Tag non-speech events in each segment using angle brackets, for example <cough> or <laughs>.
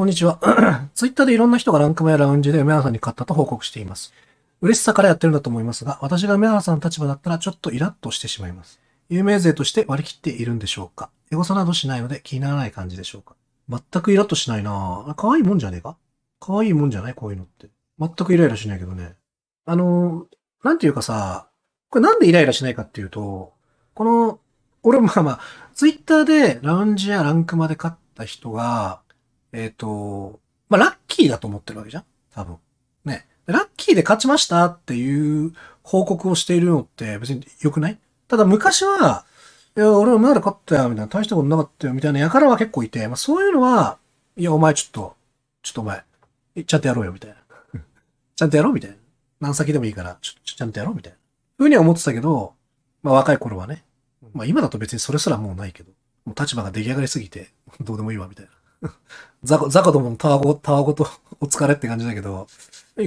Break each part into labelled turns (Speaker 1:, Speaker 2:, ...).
Speaker 1: こんにちは。<clears throat> ツイッターでいろんな人がランクマやラウンジで梅原さんに勝ったと報告しています。嬉しさからやってるんだと思いますが、私が梅原さんの立場だったらちょっとイラッとしてしまいます。有名税として割り切っているんでしょうかエゴサなどしないので気にならない感じでしょうか全くイラッとしないなぁ。可愛いもんじゃねえか可愛いもんじゃないこういうのって。全くイライラしないけどね。あのー、なんていうかさ、これなんでイライラしないかっていうと、この、俺もまあまあ、ツイッターでラウンジやランクマで勝った人が、えっ、ー、と、まあ、ラッキーだと思ってるわけじゃん多分。ね。ラッキーで勝ちましたっていう報告をしているのって別に良くないただ昔は、いや、俺はまだ勝ったよ、みたいな、大したことなかったよ、みたいな輩は結構いて、まあそういうのは、いや、お前ちょっと、ちょっとお前、ちゃんとやろうよ、みたいな。ちゃんとやろうみたいな。何先でもいいから、ちょちゃんとやろうみたいな。ふうには思ってたけど、まあ若い頃はね。まあ今だと別にそれすらもうないけど、もう立場が出来上がりすぎて、どうでもいいわ、みたいな。ザ <laughs> コ、ザコどものタワゴ、タワゴと <laughs> お疲れって感じだけど、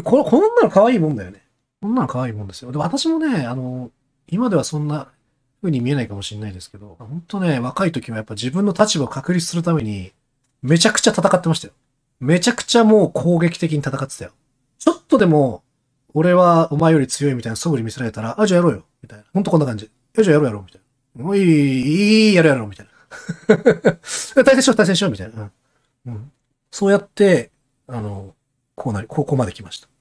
Speaker 1: ここんなの可愛いもんだよね。こんなの可愛いもんですよ。で、私もね、あの、今ではそんな風に見えないかもしれないですけど、本当ね、若い時はやっぱ自分の立場を確立するために、めちゃくちゃ戦ってましたよ。めちゃくちゃもう攻撃的に戦ってたよ。ちょっとでも、俺はお前より強いみたいな素振り見せられたら、あ、じゃあやろうよ。みたいな。ほんとこんな感じ。あ、じゃあやろうやろう。みたいな。もういい、いい、やろうやろう。みたいな。対 <laughs> 戦しよう、対戦しよう。みたいな。うんうん、そうやって、あの、こうなり、ここまで来ました。